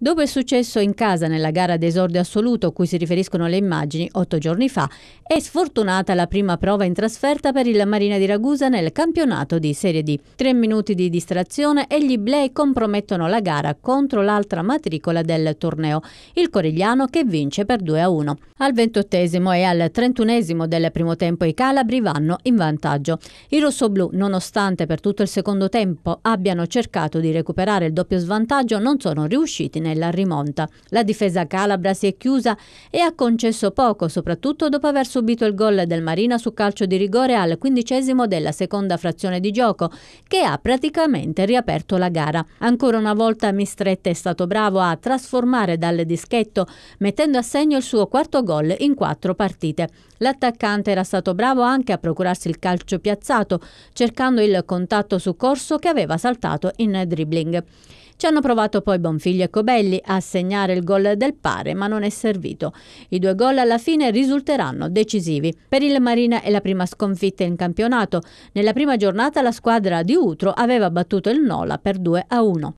Dopo il successo in casa nella gara d'esordio assoluto a cui si riferiscono le immagini otto giorni fa, è sfortunata la prima prova in trasferta per il Marina di Ragusa nel campionato di Serie D. Tre minuti di distrazione e gli Blay compromettono la gara contro l'altra matricola del torneo, il Corigliano che vince per 2 a 1. Al ventottesimo e al trentunesimo del primo tempo i Calabri vanno in vantaggio. I rossoblù, nonostante per tutto il secondo tempo abbiano cercato di recuperare il doppio svantaggio, non sono riusciti nella rimonta. La difesa calabra si è chiusa e ha concesso poco, soprattutto dopo aver subito il gol del Marina su calcio di rigore al quindicesimo della seconda frazione di gioco, che ha praticamente riaperto la gara. Ancora una volta Mistretta è stato bravo a trasformare dal dischetto, mettendo a segno il suo quarto gol in quattro partite. L'attaccante era stato bravo anche a procurarsi il calcio piazzato, cercando il contatto su corso che aveva saltato in dribbling. Ci hanno provato poi Bonfiglio e Cobelli a segnare il gol del pare, ma non è servito. I due gol alla fine risulteranno decisivi. Per il Marina è la prima sconfitta in campionato. Nella prima giornata la squadra di Utro aveva battuto il Nola per 2 a 1.